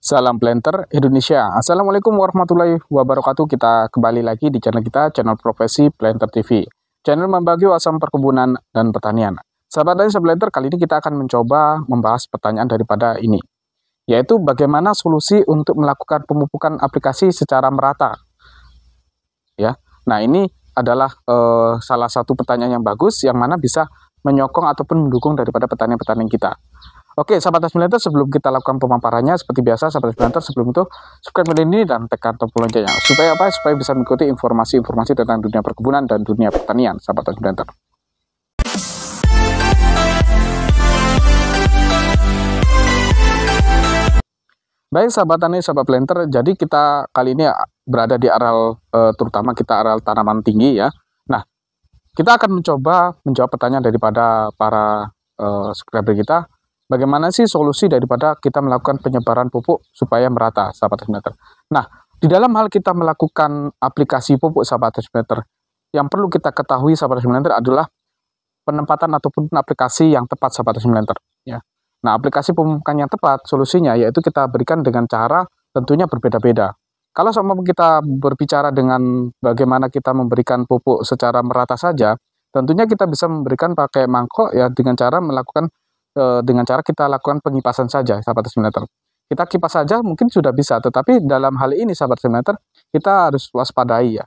Salam Planter Indonesia. Assalamualaikum warahmatullahi wabarakatuh. Kita kembali lagi di channel kita, channel Profesi Planter TV. Channel membagi wawasan perkebunan dan pertanian. Sahabat Desa Planter, kali ini kita akan mencoba membahas pertanyaan daripada ini, yaitu bagaimana solusi untuk melakukan pemupukan aplikasi secara merata. Ya, nah ini adalah eh, salah satu pertanyaan yang bagus, yang mana bisa menyokong ataupun mendukung daripada petani-petani kita. Oke, sahabat Asmilenter, sebelum kita lakukan pemaparannya, seperti biasa, sahabat pelanter sebelum itu, subscribe channel ini dan tekan tombol loncengnya. Supaya apa? Supaya bisa mengikuti informasi-informasi tentang dunia perkebunan dan dunia pertanian, sahabat pelanter. Baik sahabat tani, sahabat planter, jadi kita kali ini berada di areal eh, terutama kita areal tanaman tinggi ya. Nah, kita akan mencoba menjawab pertanyaan daripada para eh, subscriber kita Bagaimana sih solusi daripada kita melakukan penyebaran pupuk supaya merata, sahabat meter? Nah, di dalam hal kita melakukan aplikasi pupuk, sahabat meter, yang perlu kita ketahui, sahabat meter adalah penempatan ataupun aplikasi yang tepat, sahabat meter. Ya. Nah, aplikasi pemupukan yang tepat, solusinya yaitu kita berikan dengan cara tentunya berbeda-beda. Kalau sama kita berbicara dengan bagaimana kita memberikan pupuk secara merata saja, tentunya kita bisa memberikan pakai mangkok ya dengan cara melakukan e, dengan cara kita lakukan pengipasan saja sahabat terminator kita kipas saja mungkin sudah bisa tetapi dalam hal ini sahabat terminator kita harus waspadai ya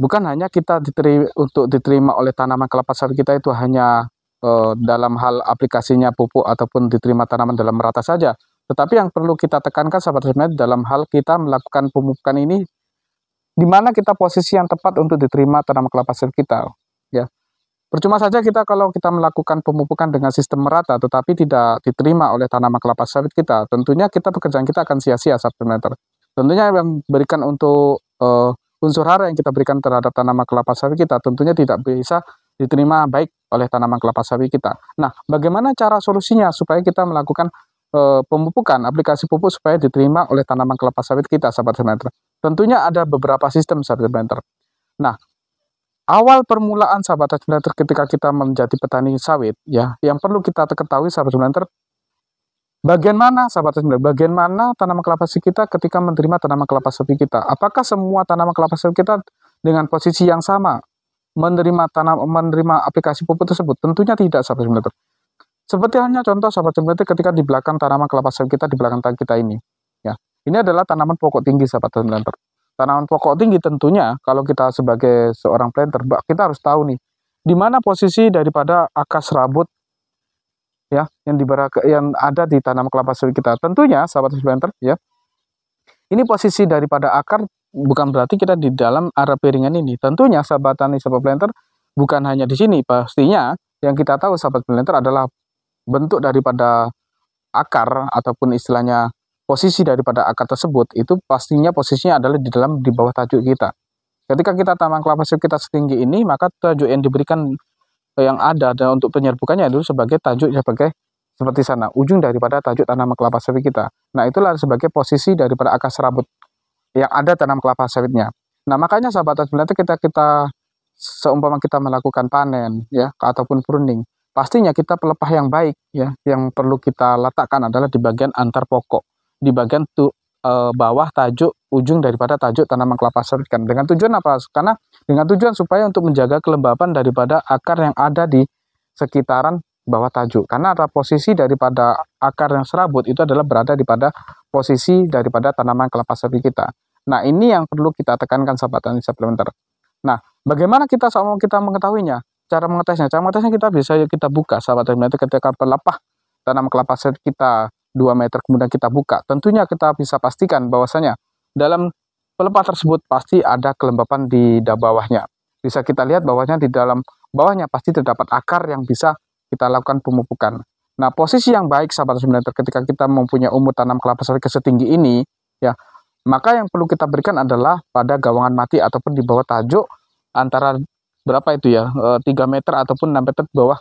bukan hanya kita diterima, untuk diterima oleh tanaman kelapa sawit kita itu hanya e, dalam hal aplikasinya pupuk ataupun diterima tanaman dalam merata saja tetapi yang perlu kita tekankan sahabat terminator dalam hal kita melakukan pemupukan ini di mana kita posisi yang tepat untuk diterima tanaman kelapa sawit kita Percuma saja kita kalau kita melakukan pemupukan dengan sistem merata tetapi tidak diterima oleh tanaman kelapa sawit kita, tentunya kita pekerjaan kita akan sia-sia satu meter. Tentunya yang berikan untuk uh, unsur hara yang kita berikan terhadap tanaman kelapa sawit kita tentunya tidak bisa diterima baik oleh tanaman kelapa sawit kita. Nah, bagaimana cara solusinya supaya kita melakukan e, pemupukan aplikasi pupuk supaya diterima oleh tanaman kelapa sawit kita, sahabat meter? Tentunya ada beberapa sistem sahabat meter. Nah, awal permulaan sahabat Ajmenter ketika kita menjadi petani sawit ya yang perlu kita ketahui sahabat Ajmenter bagian mana sahabat Ajmenter bagian mana tanaman kelapa sawit kita ketika menerima tanaman kelapa sawit kita apakah semua tanaman kelapa sawit kita dengan posisi yang sama menerima tanam menerima aplikasi pupuk tersebut tentunya tidak sahabat Ajmenter seperti halnya contoh sahabat Ajmenter ketika di belakang tanaman kelapa sawit kita di belakang kita ini ya ini adalah tanaman pokok tinggi sahabat Ajmenter Tanaman pokok tinggi tentunya kalau kita sebagai seorang planter, kita harus tahu nih di mana posisi daripada akas serabut, ya yang di yang ada di tanam kelapa sawit kita. Tentunya sahabat planter ya. Ini posisi daripada akar bukan berarti kita di dalam area piringan ini. Tentunya sahabat tani sahabat planter bukan hanya di sini. Pastinya yang kita tahu sahabat planter adalah bentuk daripada akar ataupun istilahnya posisi daripada akar tersebut itu pastinya posisinya adalah di dalam di bawah tajuk kita. Ketika kita tanam kelapa sawit kita setinggi ini, maka tajuk yang diberikan eh, yang ada dan untuk penyerbukannya itu sebagai tajuk sebagai seperti sana, ujung daripada tajuk tanam kelapa sawit kita. Nah, itulah sebagai posisi daripada akar serabut yang ada tanam kelapa sawitnya. Nah, makanya sahabat tani itu kita kita seumpama kita melakukan panen ya ataupun pruning, pastinya kita pelepah yang baik ya yang perlu kita letakkan adalah di bagian antar pokok di bagian tu, e, bawah tajuk ujung daripada tajuk tanaman kelapa sawit kan. Dengan tujuan apa? Karena dengan tujuan supaya untuk menjaga kelembapan daripada akar yang ada di sekitaran bawah tajuk. Karena ada posisi daripada akar yang serabut itu adalah berada di pada posisi daripada tanaman kelapa sawit kita. Nah, ini yang perlu kita tekankan sahabat tani suplementer. Nah, bagaimana kita sama kita mengetahuinya? Cara mengetesnya, cara mengetesnya kita bisa kita buka sahabat tani ketika kelapa tanaman kelapa sawit kita 2 meter kemudian kita buka, tentunya kita bisa pastikan bahwasanya dalam pelepah tersebut pasti ada kelembapan di bawahnya. Bisa kita lihat bahwasanya di dalam bawahnya pasti terdapat akar yang bisa kita lakukan pemupukan. Nah, posisi yang baik sahabat meter ketika kita mempunyai umur tanam kelapa sawit setinggi ini, ya, maka yang perlu kita berikan adalah pada gawangan mati ataupun di bawah tajuk antara berapa itu ya, 3 eh, meter ataupun 6 meter bawah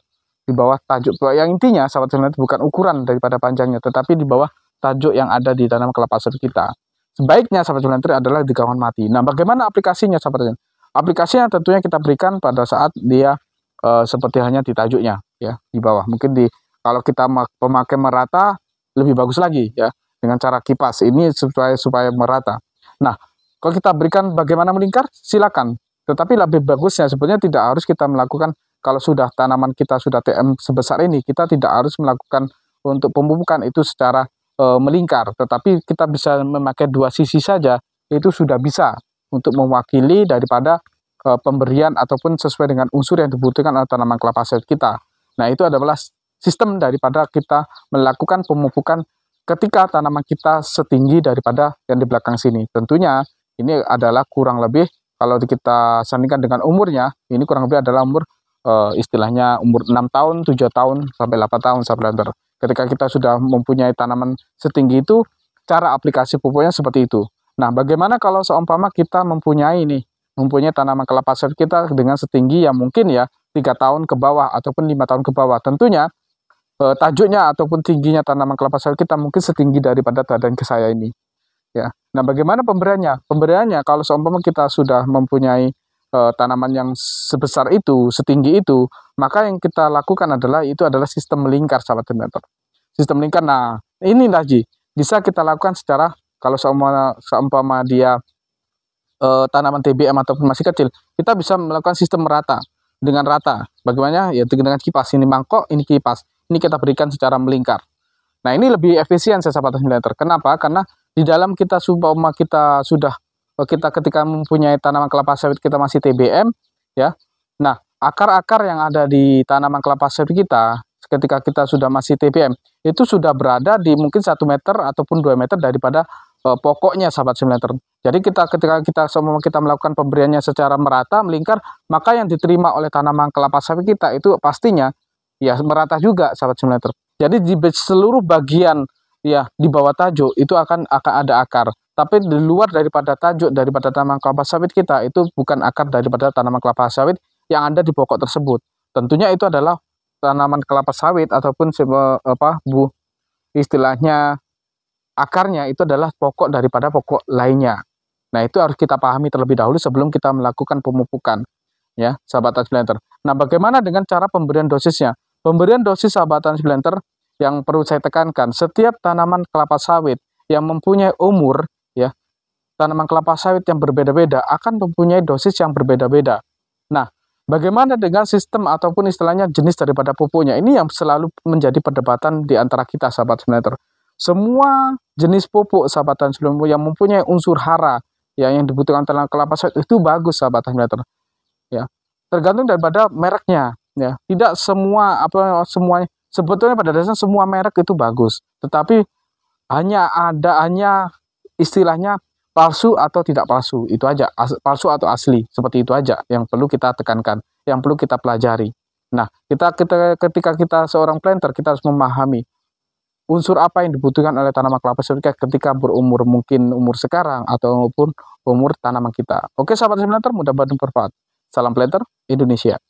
di bawah tajuk yang intinya sahabat film bukan ukuran daripada panjangnya tetapi di bawah tajuk yang ada di tanam kelapa sawit kita sebaiknya sahabat film adalah di kawasan mati nah bagaimana aplikasinya sahabat film aplikasinya tentunya kita berikan pada saat dia e, seperti hanya di tajuknya ya di bawah mungkin di kalau kita pemakai merata lebih bagus lagi ya dengan cara kipas ini supaya supaya merata nah kalau kita berikan bagaimana melingkar silakan tetapi lebih bagusnya sebetulnya tidak harus kita melakukan kalau sudah tanaman kita sudah TM sebesar ini, kita tidak harus melakukan untuk pemupukan itu secara e, melingkar, tetapi kita bisa memakai dua sisi saja, itu sudah bisa untuk mewakili daripada e, pemberian ataupun sesuai dengan unsur yang dibutuhkan oleh tanaman kelapa sawit kita. Nah, itu adalah sistem daripada kita melakukan pemupukan ketika tanaman kita setinggi daripada yang di belakang sini. Tentunya ini adalah kurang lebih kalau kita sandingkan dengan umurnya, ini kurang lebih adalah umur uh, istilahnya umur 6 tahun, 7 tahun sampai 8 tahun subplanter. Ketika kita sudah mempunyai tanaman setinggi itu, cara aplikasi pupuknya seperti itu. Nah, bagaimana kalau seumpama kita mempunyai ini mempunyai tanaman kelapa sawit kita dengan setinggi yang mungkin ya 3 tahun ke bawah ataupun 5 tahun ke bawah. Tentunya eh, tajuknya ataupun tingginya tanaman kelapa sawit kita mungkin setinggi daripada badan ke saya ini. Ya. Nah, bagaimana pemberiannya? Pemberiannya kalau seumpama kita sudah mempunyai uh, tanaman yang sebesar itu, setinggi itu, maka yang kita lakukan adalah itu adalah sistem melingkar sahabat demeter. Sistem lingkar. Nah, ini lagi bisa kita lakukan secara kalau seumpama, seumpama dia e, tanaman TBM ataupun masih kecil, kita bisa melakukan sistem merata dengan rata. Bagaimana? Ya dengan kipas. Ini mangkok, ini kipas. Ini kita berikan secara melingkar. Nah, ini lebih efisien saya sahabat demeter. Kenapa? Karena di dalam kita supaya kita sudah Eh, kita ketika mempunyai tanaman kelapa sawit kita masih TBM ya. Nah, akar-akar yang ada di tanaman kelapa sawit kita ketika kita sudah masih TBM itu sudah berada di mungkin satu meter ataupun 2 meter daripada eh, pokoknya sahabat simulator. Jadi kita ketika kita semua kita melakukan pemberiannya secara merata melingkar, maka yang diterima oleh tanaman kelapa sawit kita itu pastinya ya merata juga sahabat simulator. Jadi di seluruh bagian ya di bawah tajuk itu akan akan ada akar. Tapi di luar daripada tajuk daripada tanaman kelapa sawit kita itu bukan akar daripada tanaman kelapa sawit yang ada di pokok tersebut. Tentunya itu adalah tanaman kelapa sawit ataupun eh, apa bu istilahnya akarnya itu adalah pokok daripada pokok lainnya. Nah, itu harus kita pahami terlebih dahulu sebelum kita melakukan pemupukan. Ya, sahabat transplanter. Nah, bagaimana dengan cara pemberian dosisnya? Pemberian dosis sahabat transplanter yang perlu saya tekankan, setiap tanaman kelapa sawit yang mempunyai umur tanaman kelapa sawit yang berbeda-beda akan mempunyai dosis yang berbeda-beda. Nah, bagaimana dengan sistem ataupun istilahnya jenis daripada pupuknya? Ini yang selalu menjadi perdebatan di antara kita, sahabat semeter. Semua jenis pupuk, sahabat dan yang mempunyai unsur hara ya, yang dibutuhkan tanaman kelapa sawit itu bagus, sahabat semeter. Ya, tergantung daripada mereknya. Ya, tidak semua apa semuanya sebetulnya pada dasarnya semua merek itu bagus, tetapi hanya ada hanya istilahnya palsu atau tidak palsu itu aja As palsu atau asli seperti itu aja yang perlu kita tekankan yang perlu kita pelajari nah kita, kita ketika kita seorang planter kita harus memahami unsur apa yang dibutuhkan oleh tanaman kelapa sawit ketika berumur mungkin umur sekarang ataupun umur tanaman kita oke sahabat planter mudah-mudahan bermanfaat salam planter Indonesia